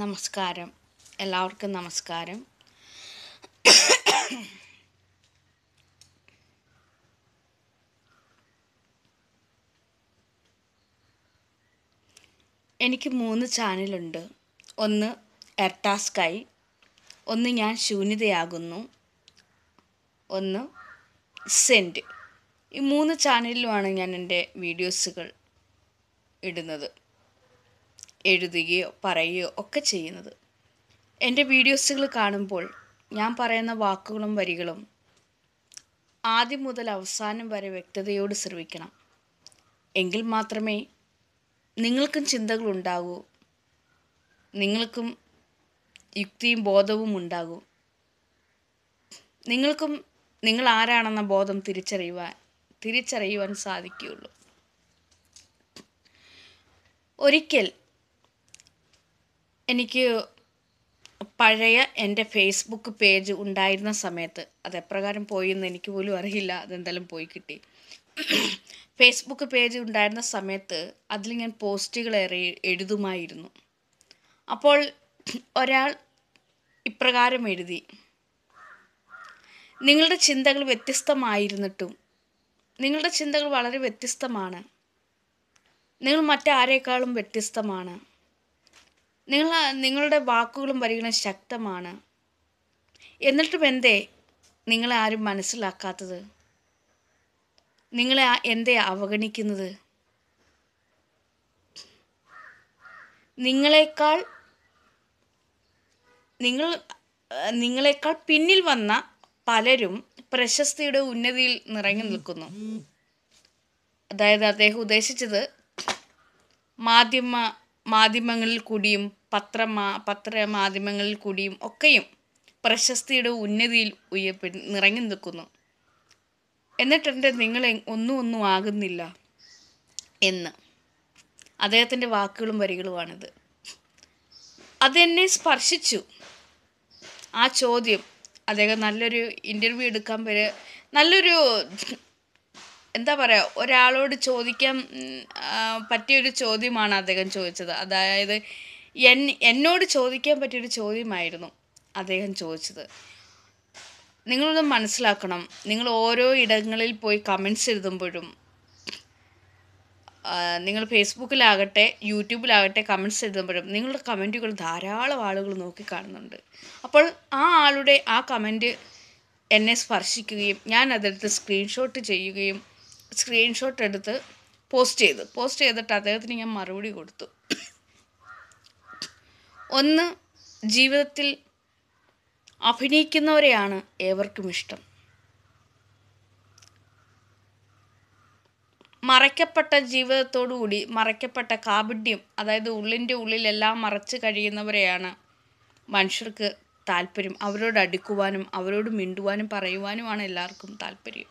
നമസ്കാരം എല്ലാവർക്കും നമസ്കാരം എനിക്ക് മൂന്ന് ചാനലുണ്ട് ഒന്ന് എർട്ടാസ്കൈ ഒന്ന് ഞാൻ ശൂന്യതയാകുന്നു ഒന്ന് സെൻറ്റ് ഈ മൂന്ന് ചാനലിലുമാണ് ഞാൻ എൻ്റെ വീഡിയോസുകൾ ഇടുന്നത് എഴുതുകയോ പറയുകയോ ഒക്കെ ചെയ്യുന്നത് എൻ്റെ വീഡിയോസുകൾ കാണുമ്പോൾ ഞാൻ പറയുന്ന വാക്കുകളും വരികളും ആദ്യം മുതൽ അവസാനം വരെ വ്യക്തതയോട് ശ്രവിക്കണം എങ്കിൽ മാത്രമേ നിങ്ങൾക്കും ചിന്തകളുണ്ടാകൂ നിങ്ങൾക്കും യുക്തിയും ബോധവും ഉണ്ടാകൂ നിങ്ങൾക്കും നിങ്ങൾ ആരാണെന്ന ബോധം തിരിച്ചറിയുവാൻ തിരിച്ചറിയുവാൻ സാധിക്കുകയുള്ളൂ ഒരിക്കൽ എനിക്ക് പഴയ എൻ്റെ ഫേസ്ബുക്ക് പേജ് ഉണ്ടായിരുന്ന സമയത്ത് അത് എപ്രകാരം പോയി എന്ന് എനിക്ക് പോലും അറിയില്ല അതെന്തായാലും പോയി കിട്ടി ഫേസ്ബുക്ക് പേജ് ഉണ്ടായിരുന്ന സമയത്ത് അതിൽ ഞാൻ പോസ്റ്റുകളേറെ എഴുതുമായിരുന്നു അപ്പോൾ ഒരാൾ ഇപ്രകാരം എഴുതി നിങ്ങളുടെ ചിന്തകൾ വ്യത്യസ്തമായിരുന്നിട്ടും നിങ്ങളുടെ ചിന്തകൾ വളരെ വ്യത്യസ്തമാണ് നിങ്ങൾ മറ്റാരേക്കാളും വ്യത്യസ്തമാണ് നിങ്ങൾ നിങ്ങളുടെ വാക്കുകളും പരിഗണന ശക്തമാണ് എന്നിട്ടും എന്തേ നിങ്ങളെ ആരും മനസ്സിലാക്കാത്തത് നിങ്ങളെ എന്തേ അവഗണിക്കുന്നത് നിങ്ങളെക്കാൾ നിങ്ങൾ നിങ്ങളെക്കാൾ പിന്നിൽ വന്ന പലരും പ്രശസ്തിയുടെ ഉന്നതിയിൽ നിറങ്ങി നിൽക്കുന്നു അതായത് അദ്ദേഹം ഉദ്ദേശിച്ചത് മാധ്യമ മാധ്യമങ്ങളിൽ കൂടിയും പത്ര പത്രമാധ്യമങ്ങളിൽ കൂടിയും ഒക്കെയും പ്രശസ്തിയുടെ ഉന്നതിയിൽ ഉയർപ്പെട്ട് നിറഞ്ഞു നിൽക്കുന്നു എന്നിട്ടെൻ്റെ നിങ്ങളെ ഒന്നും ഒന്നും ആകുന്നില്ല എന്ന് അദ്ദേഹത്തിൻ്റെ വാക്കുകളും വരികളുമാണിത് അതെന്നെ സ്പർശിച്ചു ആ ചോദ്യം അദ്ദേഹം നല്ലൊരു ഇൻ്റർവ്യൂ എടുക്കാൻ വരെ നല്ലൊരു എന്താ പറയുക ഒരാളോട് ചോദിക്കാൻ പറ്റിയൊരു ചോദ്യമാണ് അദ്ദേഹം ചോദിച്ചത് അതായത് എൻ എന്നോട് ചോദിക്കാൻ പറ്റിയൊരു ചോദ്യമായിരുന്നു അദ്ദേഹം ചോദിച്ചത് നിങ്ങളൊന്ന് മനസ്സിലാക്കണം നിങ്ങൾ ഓരോ ഇടങ്ങളിൽ പോയി കമൻസ് എഴുതുമ്പോഴും നിങ്ങൾ ഫേസ്ബുക്കിലാകട്ടെ യൂട്യൂബിലാകട്ടെ കമൻസ് എഴുതുമ്പോഴും നിങ്ങളുടെ കമൻറ്റുകൾ ധാരാളം ആളുകൾ നോക്കി കാണുന്നുണ്ട് അപ്പോൾ ആ ആളുടെ ആ കമൻറ്റ് എന്നെ സ്പർശിക്കുകയും ഞാൻ അതെടുത്ത് സ്ക്രീൻഷോട്ട് ചെയ്യുകയും സ്ക്രീൻഷോട്ട് എടുത്ത് പോസ്റ്റ് ചെയ്ത് പോസ്റ്റ് ചെയ്തിട്ട് അദ്ദേഹത്തിന് ഞാൻ മറുപടി കൊടുത്തു ഒന്ന് ജീവിതത്തിൽ അഭിനയിക്കുന്നവരെയാണ് ഏവർക്കും ഇഷ്ടം മറയ്ക്കപ്പെട്ട ജീവിതത്തോടുകൂടി മറയ്ക്കപ്പെട്ട കാപഢ്യം അതായത് ഉള്ളിൻ്റെ ഉള്ളിലെല്ലാം മറച്ച് കഴിയുന്നവരെയാണ് മനുഷ്യർക്ക് താല്പര്യം അവരോട് അടുക്കുവാനും അവരോട് മിണ്ടുവാനും പറയുവാനുമാണ് എല്ലാവർക്കും താല്പര്യം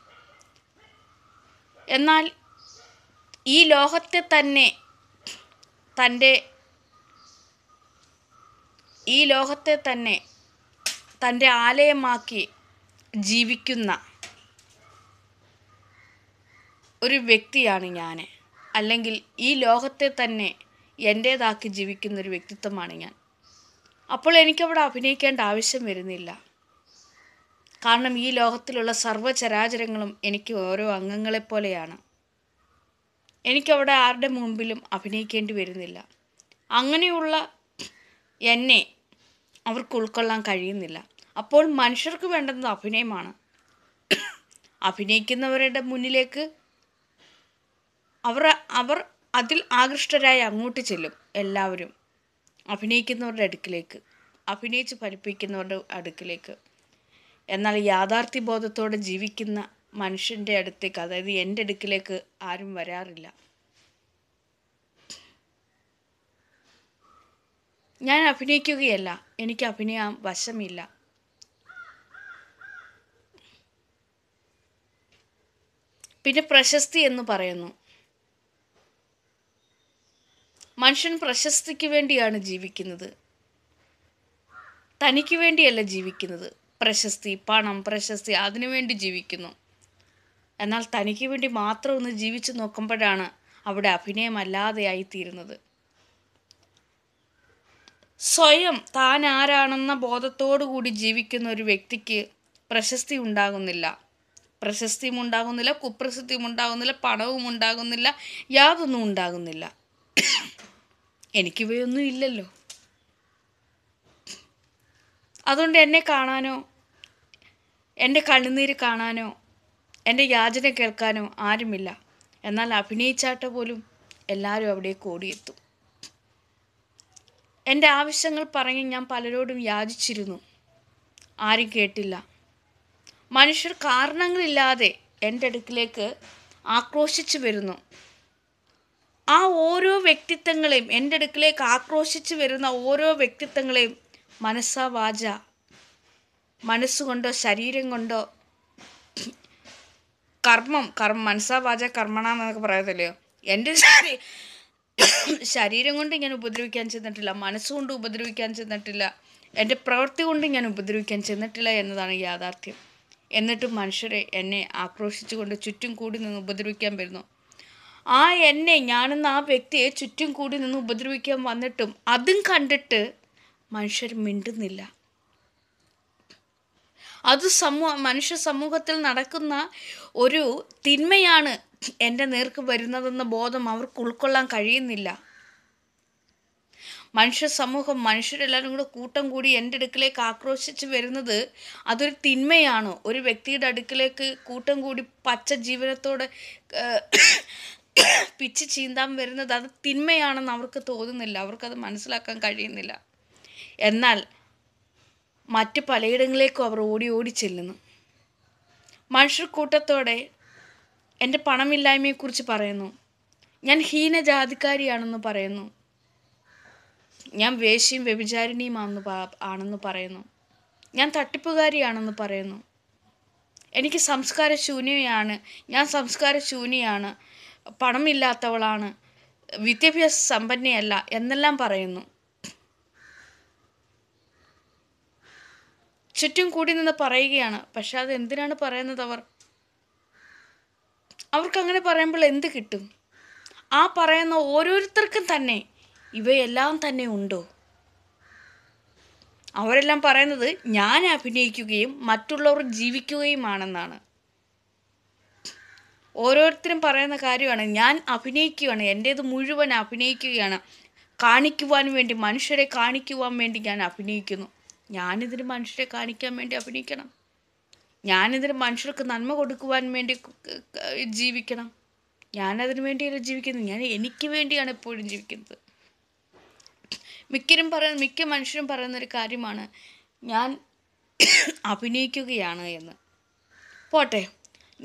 എന്നാൽ ഈ ലോകത്തെ തന്നെ തൻ്റെ ഈ ലോകത്തെ തന്നെ തൻ്റെ ആലയമാക്കി ജീവിക്കുന്ന ഒരു വ്യക്തിയാണ് ഞാൻ അല്ലെങ്കിൽ ഈ ലോകത്തെ തന്നെ എൻ്റേതാക്കി ജീവിക്കുന്ന ഒരു വ്യക്തിത്വമാണ് ഞാൻ അപ്പോൾ എനിക്കവിടെ അഭിനയിക്കേണ്ട ആവശ്യം വരുന്നില്ല കാരണം ഈ ലോകത്തിലുള്ള സർവ്വചരാചരങ്ങളും എനിക്ക് ഓരോ അംഗങ്ങളെപ്പോലെയാണ് എനിക്കവിടെ ആരുടെ മുമ്പിലും അഭിനയിക്കേണ്ടി വരുന്നില്ല അങ്ങനെയുള്ള എന്നെ അവർക്ക് ഉൾക്കൊള്ളാൻ കഴിയുന്നില്ല അപ്പോൾ മനുഷ്യർക്ക് വേണ്ടുന്നത് അഭിനയമാണ് അഭിനയിക്കുന്നവരുടെ മുന്നിലേക്ക് അവർ അവർ അതിൽ ആകൃഷ്ടരായി അങ്ങോട്ട് ചെല്ലും എല്ലാവരും അഭിനയിക്കുന്നവരുടെ അടുക്കിലേക്ക് അഭിനയിച്ച് ഫലിപ്പിക്കുന്നവരുടെ അടുക്കിലേക്ക് എന്നാൽ യാഥാർത്ഥ്യ ബോധത്തോടെ ജീവിക്കുന്ന മനുഷ്യൻ്റെ അടുത്തേക്ക് അതായത് എൻ്റെ അടുക്കിലേക്ക് ആരും വരാറില്ല ഞാൻ അഭിനയിക്കുകയല്ല എനിക്ക് അഭിനയം വശമില്ല പിന്നെ പ്രശസ്തി എന്ന് പറയുന്നു മനുഷ്യൻ പ്രശസ്തിക്ക് വേണ്ടിയാണ് ജീവിക്കുന്നത് തനിക്ക് വേണ്ടിയല്ല ജീവിക്കുന്നത് പ്രശസ്തി പണം പ്രശസ്തി അതിനുവേണ്ടി ജീവിക്കുന്നു എന്നാൽ തനിക്ക് വേണ്ടി മാത്രം ഒന്ന് ജീവിച്ചു നോക്കുമ്പോഴാണ് അവിടെ അഭിനയമല്ലാതെയായിത്തീരുന്നത് സ്വയം താൻ ആരാണെന്ന ബോധത്തോടുകൂടി ജീവിക്കുന്ന ഒരു വ്യക്തിക്ക് പ്രശസ്തി ഉണ്ടാകുന്നില്ല പ്രശസ്തിയും ഉണ്ടാകുന്നില്ല കുപ്രസിദ്ധിയും ഉണ്ടാകുന്നില്ല പണവും ഉണ്ടാകുന്നില്ല യാതൊന്നും ഉണ്ടാകുന്നില്ല എനിക്കിവയൊന്നും ഇല്ലല്ലോ അതുകൊണ്ട് എന്നെ കാണാനോ എൻ്റെ കണ്ണുനീര് കാണാനോ എൻ്റെ യാചന കേൾക്കാനോ ആരുമില്ല എന്നാൽ അഭിനയിച്ചാട്ട പോലും എല്ലാവരും അവിടെ കൂടിയെത്തും എൻ്റെ ആവശ്യങ്ങൾ പറഞ്ഞ് ഞാൻ പലരോടും യാചിച്ചിരുന്നു ആരും കേട്ടില്ല മനുഷ്യർ കാരണങ്ങളില്ലാതെ എൻ്റെ അടുക്കിലേക്ക് ആക്രോശിച്ചു വരുന്നു ആ ഓരോ വ്യക്തിത്വങ്ങളെയും എൻ്റെ അടുക്കിലേക്ക് ആക്രോശിച്ചു വരുന്ന ഓരോ വ്യക്തിത്വങ്ങളെയും വാച മനസ്സുകൊണ്ടോ ശരീരം കൊണ്ടോ കർമ്മം കർമ്മ മനസ്സാവാച കർമ്മണ എന്നൊക്കെ പറയത്തില്ലയോ എൻ്റെ ശരീ ശരീരം കൊണ്ട് ഞാൻ ഉപദ്രവിക്കാൻ ചെന്നിട്ടില്ല മനസ്സുകൊണ്ട് ഉപദ്രവിക്കാൻ ചെന്നിട്ടില്ല എൻ്റെ പ്രവൃത്തി കൊണ്ട് ഞാൻ ഉപദ്രവിക്കാൻ ചെന്നിട്ടില്ല എന്നതാണ് യാഥാർത്ഥ്യം എന്നിട്ടും മനുഷ്യരെ എന്നെ ആക്രോശിച്ചുകൊണ്ട് ചുറ്റും കൂടി നിന്ന് ഉപദ്രവിക്കാൻ വരുന്നു ആ എന്നെ ഞാനെന്ന ആ വ്യക്തിയെ ചുറ്റും കൂടി നിന്ന് ഉപദ്രവിക്കാൻ വന്നിട്ടും അതും കണ്ടിട്ട് മനുഷ്യർ മിണ്ടുന്നില്ല അത് സമൂഹ മനുഷ്യ സമൂഹത്തിൽ നടക്കുന്ന ഒരു തിന്മയാണ് എൻ്റെ നേർക്ക് വരുന്നതെന്ന ബോധം അവർക്ക് ഉൾക്കൊള്ളാൻ കഴിയുന്നില്ല മനുഷ്യ സമൂഹം മനുഷ്യരെല്ലാവരും കൂടെ കൂട്ടം കൂടി എൻ്റെ അടുക്കിലേക്ക് ആക്രോശിച്ച് വരുന്നത് അതൊരു തിന്മയാണോ ഒരു വ്യക്തിയുടെ അടുക്കിലേക്ക് കൂട്ടം കൂടി പച്ച ജീവനത്തോടെ പിച്ച് ചീന്താൻ വരുന്നത് അത് തിന്മയാണെന്ന് അവർക്ക് തോന്നുന്നില്ല അവർക്കത് മനസ്സിലാക്കാൻ കഴിയുന്നില്ല എന്നാൽ മറ്റ് പലയിടങ്ങളിലേക്കും അവർ ഓടി ഓടി ചെല്ലുന്നു കൂട്ടത്തോടെ എൻ്റെ പണമില്ലായ്മയെക്കുറിച്ച് പറയുന്നു ഞാൻ ഹീനജാതിക്കാരിയാണെന്ന് പറയുന്നു ഞാൻ വേശ്യയും വ്യഭിചാരിണിയുമാണെന്ന് ആണെന്ന് പറയുന്നു ഞാൻ തട്ടിപ്പുകാരിയാണെന്ന് പറയുന്നു എനിക്ക് സംസ്കാര ശൂന്യയാണ് ഞാൻ സംസ്കാര ശൂന്യയാണ് പണമില്ലാത്തവളാണ് വിദ്യാഭ്യാസ സമ്പന്നയല്ല എന്നെല്ലാം പറയുന്നു ചുറ്റും കൂടി നിന്ന് പറയുകയാണ് പക്ഷെ അത് എന്തിനാണ് പറയുന്നത് അവർ അവർക്കങ്ങനെ പറയുമ്പോൾ എന്ത് കിട്ടും ആ പറയുന്ന ഓരോരുത്തർക്കും തന്നെ ഇവയെല്ലാം തന്നെ ഉണ്ടോ അവരെല്ലാം പറയുന്നത് ഞാൻ അഭിനയിക്കുകയും മറ്റുള്ളവർ ജീവിക്കുകയുമാണെന്നാണ് ഓരോരുത്തരും പറയുന്ന കാര്യമാണ് ഞാൻ അഭിനയിക്കുകയാണ് എൻ്റേത് മുഴുവൻ അഭിനയിക്കുകയാണ് കാണിക്കുവാൻ വേണ്ടി മനുഷ്യരെ കാണിക്കുവാൻ വേണ്ടി ഞാൻ അഭിനയിക്കുന്നു ഞാനിതിന് മനുഷ്യരെ കാണിക്കാൻ വേണ്ടി അഭിനയിക്കണം ഞാനിതിന് മനുഷ്യർക്ക് നന്മ കൊടുക്കുവാൻ വേണ്ടി ജീവിക്കണം ഞാനതിനു വേണ്ടിയല്ല ജീവിക്കുന്നത് ഞാൻ എനിക്ക് വേണ്ടിയാണ് എപ്പോഴും ജീവിക്കുന്നത് മിക്കരും പറയുന്ന മിക്ക മനുഷ്യരും പറയുന്നൊരു കാര്യമാണ് ഞാൻ അഭിനയിക്കുകയാണ് എന്ന് പോട്ടെ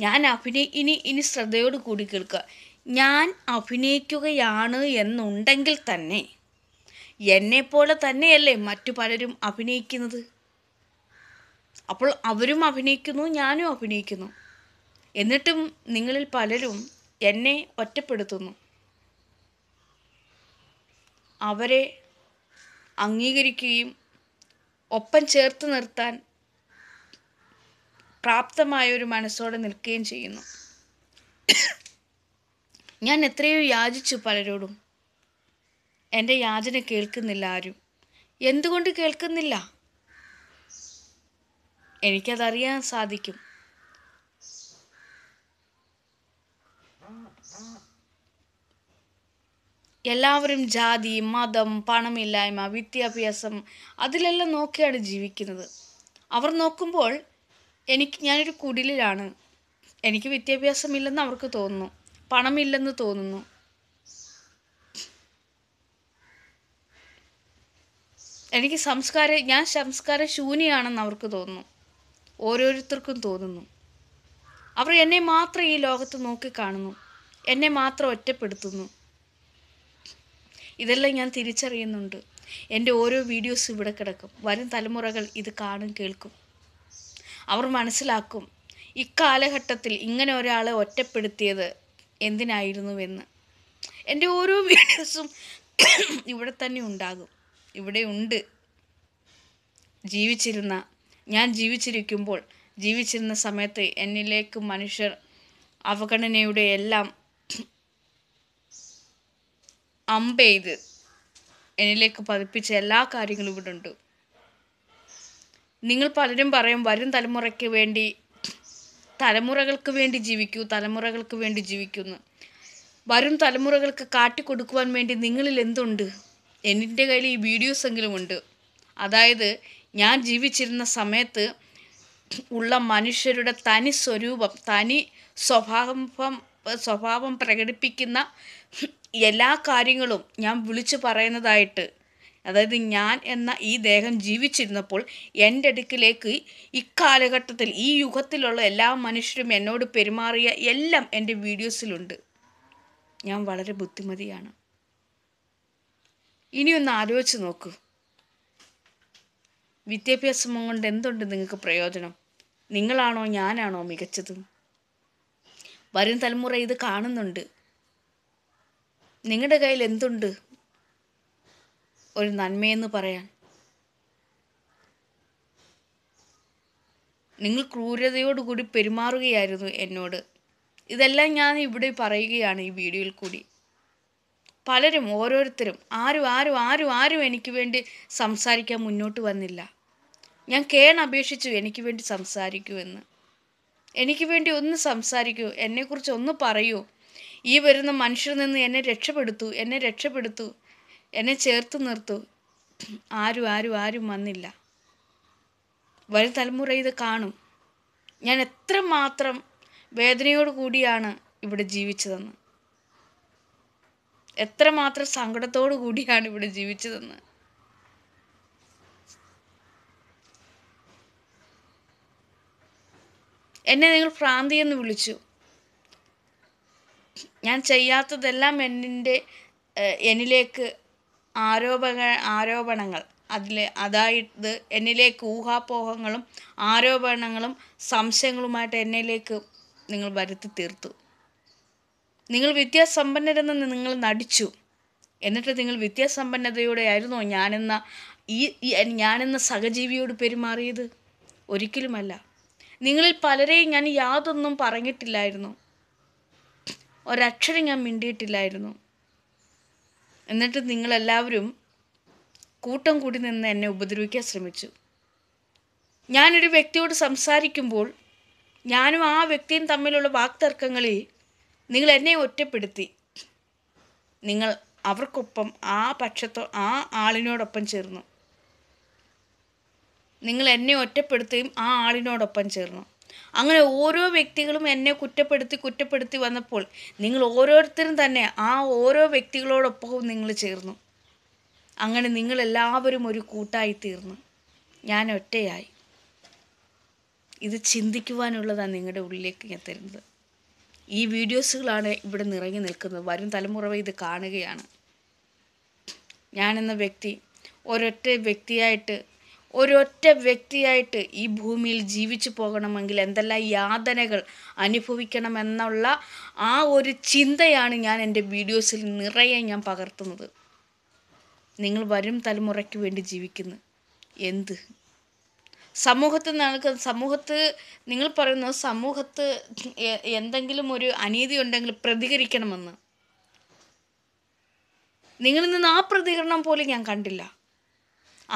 ഞാൻ അഭിനയി ഇനി ഇനി ശ്രദ്ധയോട് കൂടി കേൾക്കുക ഞാൻ അഭിനയിക്കുകയാണ് എന്നുണ്ടെങ്കിൽ തന്നെ എന്നെപ്പോലെ തന്നെയല്ലേ മറ്റു പലരും അഭിനയിക്കുന്നത് അപ്പോൾ അവരും അഭിനയിക്കുന്നു ഞാനും അഭിനയിക്കുന്നു എന്നിട്ടും നിങ്ങളിൽ പലരും എന്നെ ഒറ്റപ്പെടുത്തുന്നു അവരെ അംഗീകരിക്കുകയും ഒപ്പം ചേർത്ത് നിർത്താൻ പ്രാപ്തമായ ഒരു മനസ്സോടെ നിൽക്കുകയും ചെയ്യുന്നു ഞാൻ എത്രയോ യാചിച്ചു പലരോടും എൻ്റെ യാചന കേൾക്കുന്നില്ല ആരും എന്തുകൊണ്ട് കേൾക്കുന്നില്ല എനിക്കതറിയാൻ സാധിക്കും എല്ലാവരും ജാതി മതം പണമില്ലായ്മ വിദ്യാഭ്യാസം അതിലെല്ലാം നോക്കിയാണ് ജീവിക്കുന്നത് അവർ നോക്കുമ്പോൾ എനിക്ക് ഞാനൊരു കുടിലിലാണ് എനിക്ക് വിദ്യാഭ്യാസമില്ലെന്ന് അവർക്ക് തോന്നുന്നു പണമില്ലെന്ന് തോന്നുന്നു എനിക്ക് സംസ്കാര ഞാൻ സംസ്കാര ശൂന്യയാണെന്ന് അവർക്ക് തോന്നുന്നു ഓരോരുത്തർക്കും തോന്നുന്നു അവർ എന്നെ മാത്രം ഈ ലോകത്ത് നോക്കിക്കാണുന്നു എന്നെ മാത്രം ഒറ്റപ്പെടുത്തുന്നു ഇതെല്ലാം ഞാൻ തിരിച്ചറിയുന്നുണ്ട് എൻ്റെ ഓരോ വീഡിയോസ് ഇവിടെ കിടക്കും വരും തലമുറകൾ ഇത് കാണും കേൾക്കും അവർ മനസ്സിലാക്കും ഇക്കാലഘട്ടത്തിൽ ഇങ്ങനെ ഒരാളെ ഒറ്റപ്പെടുത്തിയത് എന്തിനായിരുന്നുവെന്ന് എൻ്റെ ഓരോ വീഡിയോസും ഇവിടെ തന്നെ ഉണ്ടാകും ഇവിടെയുണ്ട് ജീവിച്ചിരുന്ന ഞാൻ ജീവിച്ചിരിക്കുമ്പോൾ ജീവിച്ചിരുന്ന സമയത്ത് എന്നിലേക്ക് മനുഷ്യർ അവഗണനയുടെ എല്ലാം അമ്പെയ്ത് എന്നിലേക്ക് പതിപ്പിച്ച എല്ലാ കാര്യങ്ങളും ഇവിടെ ഉണ്ട് നിങ്ങൾ പലരും പറയും വരും തലമുറയ്ക്ക് വേണ്ടി തലമുറകൾക്ക് വേണ്ടി ജീവിക്കൂ തലമുറകൾക്ക് വേണ്ടി ജീവിക്കുന്നു വരും തലമുറകൾക്ക് കാട്ടിക്കൊടുക്കുവാൻ വേണ്ടി നിങ്ങളിൽ എന്തുണ്ട് എൻ്റെ കയ്യിൽ ഈ വീഡിയോസെങ്കിലും ഉണ്ട് അതായത് ഞാൻ ജീവിച്ചിരുന്ന സമയത്ത് ഉള്ള മനുഷ്യരുടെ തനി സ്വരൂപം തനി സ്വഭാവം സ്വഭാവം പ്രകടിപ്പിക്കുന്ന എല്ലാ കാര്യങ്ങളും ഞാൻ വിളിച്ചു പറയുന്നതായിട്ട് അതായത് ഞാൻ എന്ന ഈ ദേഹം ജീവിച്ചിരുന്നപ്പോൾ എൻ്റെ അടുക്കിലേക്ക് ഇക്കാലഘട്ടത്തിൽ ഈ യുഗത്തിലുള്ള എല്ലാ മനുഷ്യരും എന്നോട് പെരുമാറിയ എല്ലാം എൻ്റെ വീഡിയോസിലുണ്ട് ഞാൻ വളരെ ബുദ്ധിമതിയാണ് ഇനിയൊന്ന് ആലോചിച്ച് നോക്കൂ വിദ്യാഭ്യാസം കൊണ്ട് എന്തുണ്ട് നിങ്ങൾക്ക് പ്രയോജനം നിങ്ങളാണോ ഞാനാണോ മികച്ചത് വരും തലമുറ ഇത് കാണുന്നുണ്ട് നിങ്ങളുടെ കയ്യിൽ എന്തുണ്ട് ഒരു നന്മയെന്ന് പറയാൻ നിങ്ങൾ ക്രൂരതയോടുകൂടി പെരുമാറുകയായിരുന്നു എന്നോട് ഇതെല്ലാം ഞാൻ ഇവിടെ പറയുകയാണ് ഈ വീഡിയോയിൽ കൂടി പലരും ഓരോരുത്തരും ആരും ആരും ആരും ആരും എനിക്ക് വേണ്ടി സംസാരിക്കാൻ മുന്നോട്ട് വന്നില്ല ഞാൻ കേൺ അപേക്ഷിച്ചു എനിക്ക് വേണ്ടി സംസാരിക്കുമെന്ന് എനിക്ക് വേണ്ടി ഒന്ന് സംസാരിക്കൂ എന്നെക്കുറിച്ച് ഒന്ന് പറയൂ ഈ വരുന്ന മനുഷ്യരിൽ നിന്ന് എന്നെ രക്ഷപ്പെടുത്തു എന്നെ രക്ഷപ്പെടുത്തു എന്നെ ചേർത്ത് നിർത്തു ആരും ആരും ആരും വന്നില്ല വരും തലമുറ ഇത് കാണും ഞാൻ എത്രമാത്രം വേദനയോട് കൂടിയാണ് ഇവിടെ ജീവിച്ചതെന്ന് എത്രമാത്രം സങ്കടത്തോടു കൂടിയാണ് ഇവിടെ ജീവിച്ചതെന്ന് എന്നെ നിങ്ങൾ ഭ്രാന്തി എന്ന് വിളിച്ചു ഞാൻ ചെയ്യാത്തതെല്ലാം എന്നിൻ്റെ എന്നിലേക്ക് ആരോപ ആരോപണങ്ങൾ അതിൽ അതായത് എന്നിലേക്ക് ഊഹാപോഹങ്ങളും ആരോപണങ്ങളും സംശയങ്ങളുമായിട്ട് എന്നിലേക്ക് നിങ്ങൾ വരുത്തി തീർത്തു നിങ്ങൾ വിദ്യാസമ്പന്നരെന്ന് നിങ്ങൾ നടിച്ചു എന്നിട്ട് നിങ്ങൾ വിദ്യാസമ്പന്നതയോടെ ആയിരുന്നോ ഞാനെന്ന ഈ ഞാനെന്ന സഹജീവിയോട് പെരുമാറിയത് ഒരിക്കലുമല്ല നിങ്ങളിൽ പലരെയും ഞാൻ യാതൊന്നും പറഞ്ഞിട്ടില്ലായിരുന്നു ഒരക്ഷരം ഞാൻ മിണ്ടിയിട്ടില്ലായിരുന്നു എന്നിട്ട് നിങ്ങളെല്ലാവരും കൂട്ടം കൂടി നിന്ന് എന്നെ ഉപദ്രവിക്കാൻ ശ്രമിച്ചു ഞാനൊരു വ്യക്തിയോട് സംസാരിക്കുമ്പോൾ ഞാനും ആ വ്യക്തിയും തമ്മിലുള്ള വാക്തർക്കങ്ങളിൽ നിങ്ങൾ എന്നെ ഒറ്റപ്പെടുത്തി നിങ്ങൾ അവർക്കൊപ്പം ആ പക്ഷത്തോ ആ ആളിനോടൊപ്പം ചേർന്നു നിങ്ങൾ എന്നെ ഒറ്റപ്പെടുത്തുകയും ആ ആളിനോടൊപ്പം ചേർന്നു അങ്ങനെ ഓരോ വ്യക്തികളും എന്നെ കുറ്റപ്പെടുത്തി കുറ്റപ്പെടുത്തി വന്നപ്പോൾ നിങ്ങൾ ഓരോരുത്തരും തന്നെ ആ ഓരോ വ്യക്തികളോടൊപ്പവും നിങ്ങൾ ചേർന്നു അങ്ങനെ നിങ്ങൾ എല്ലാവരും ഒരു കൂട്ടായി തീർന്നു ഞാൻ ഒറ്റയായി ഇത് ചിന്തിക്കുവാനുള്ളതാണ് നിങ്ങളുടെ ഉള്ളിലേക്ക് ഞാൻ തരുന്നത് ഈ വീഡിയോസുകളാണ് ഇവിടെ നിറഞ്ഞു നിൽക്കുന്നത് വരും തലമുറ ഇത് കാണുകയാണ് ഞാനെന്ന വ്യക്തി ഒരൊറ്റ വ്യക്തിയായിട്ട് ഒരൊറ്റ വ്യക്തിയായിട്ട് ഈ ഭൂമിയിൽ ജീവിച്ചു പോകണമെങ്കിൽ എന്തെല്ലാം യാതനകൾ അനുഭവിക്കണമെന്നുള്ള ആ ഒരു ചിന്തയാണ് ഞാൻ എൻ്റെ വീഡിയോസിൽ നിറയെ ഞാൻ പകർത്തുന്നത് നിങ്ങൾ വരും തലമുറയ്ക്ക് വേണ്ടി ജീവിക്കുന്നു എന്ത് സമൂഹത്തിൽ നടക്കുന്ന സമൂഹത്ത് നിങ്ങൾ പറയുന്നു സമൂഹത്ത് എന്തെങ്കിലും ഒരു അനീതി ഉണ്ടെങ്കിൽ പ്രതികരിക്കണമെന്ന് നിങ്ങളിൽ നിന്ന് ആ പ്രതികരണം പോലും ഞാൻ കണ്ടില്ല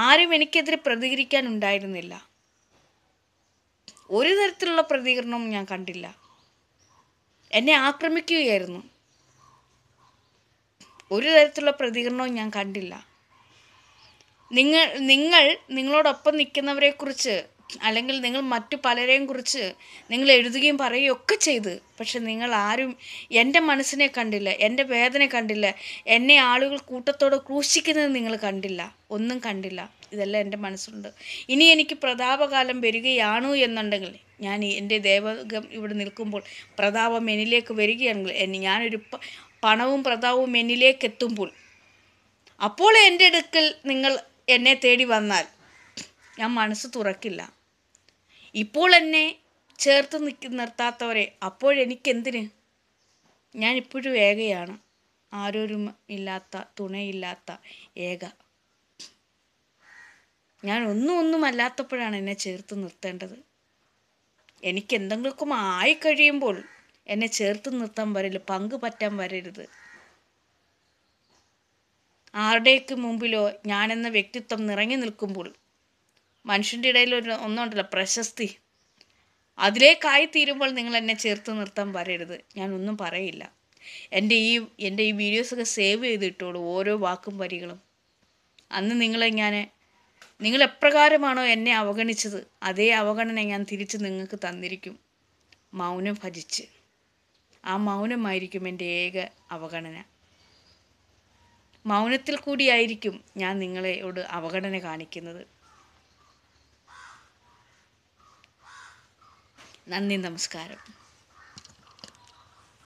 ആരും എനിക്കെതിരെ പ്രതികരിക്കാൻ ഉണ്ടായിരുന്നില്ല ഒരു തരത്തിലുള്ള പ്രതികരണവും ഞാൻ കണ്ടില്ല എന്നെ ആക്രമിക്കുകയായിരുന്നു ഒരു തരത്തിലുള്ള പ്രതികരണവും ഞാൻ കണ്ടില്ല നിങ്ങൾ നിങ്ങൾ നിങ്ങളോടൊപ്പം നിൽക്കുന്നവരെക്കുറിച്ച് അല്ലെങ്കിൽ നിങ്ങൾ മറ്റു പലരെയും കുറിച്ച് നിങ്ങൾ എഴുതുകയും പറയുകയും ഒക്കെ ചെയ്ത് പക്ഷെ നിങ്ങൾ ആരും എൻ്റെ മനസ്സിനെ കണ്ടില്ല എൻ്റെ വേദന കണ്ടില്ല എന്നെ ആളുകൾ കൂട്ടത്തോടെ ക്രൂശിക്കുന്നത് നിങ്ങൾ കണ്ടില്ല ഒന്നും കണ്ടില്ല ഇതെല്ലാം എൻ്റെ മനസ്സുണ്ട് ഇനി എനിക്ക് പ്രതാപകാലം വരികയാണു എന്നുണ്ടെങ്കിൽ ഞാൻ എൻ്റെ ദേവകം ഇവിടെ നിൽക്കുമ്പോൾ പ്രതാപം എന്നിലേക്ക് വരികയാണെങ്കിൽ എന്നെ ഞാനൊരു പണവും പ്രതാപവും എന്നിലേക്ക് എത്തുമ്പോൾ അപ്പോൾ എൻ്റെ അടുക്കൽ നിങ്ങൾ എന്നെ തേടി വന്നാൽ ഞാൻ മനസ്സ് തുറക്കില്ല ഇപ്പോൾ എന്നെ ചേർത്ത് നിൽക്കി നിർത്താത്തവരെ അപ്പോഴെനിക്കെന്തിന് ഞാനിപ്പോഴും ഏകയാണ് ആരോരും ഇല്ലാത്ത തുണയില്ലാത്ത ഏക ഞാൻ ഒന്നും ഒന്നും അല്ലാത്തപ്പോഴാണ് എന്നെ ചേർത്ത് നിർത്തേണ്ടത് എനിക്ക് ആയി ആയിക്കഴിയുമ്പോൾ എന്നെ ചേർത്ത് നിർത്താൻ വരരുത് പങ്ക് പറ്റാൻ വരരുത് ആരുടെയൊക്കെ മുമ്പിലോ ഞാനെന്ന വ്യക്തിത്വം നിറങ്ങി നിൽക്കുമ്പോൾ മനുഷ്യൻ്റെ ഇടയിൽ ഒരു ഒന്നുണ്ടല്ലോ പ്രശസ്തി അതിലേക്കായി തീരുമ്പോൾ നിങ്ങൾ എന്നെ ചേർത്ത് നിർത്താൻ വരരുത് ഞാനൊന്നും പറയില്ല എൻ്റെ ഈ എൻ്റെ ഈ വീഡിയോസൊക്കെ സേവ് ചെയ്തിട്ടോളൂ ഓരോ വാക്കും വരികളും അന്ന് നിങ്ങളെ ഞാൻ നിങ്ങൾ എപ്രകാരമാണോ എന്നെ അവഗണിച്ചത് അതേ അവഗണന ഞാൻ തിരിച്ച് നിങ്ങൾക്ക് തന്നിരിക്കും മൗനം ഭജിച്ച് ആ മൗനമായിരിക്കും എൻ്റെ ഏക അവഗണന മൗനത്തിൽ കൂടിയായിരിക്കും ഞാൻ നിങ്ങളെയോട് അവഗണന കാണിക്കുന്നത് നന്ദി നമസ്കാരം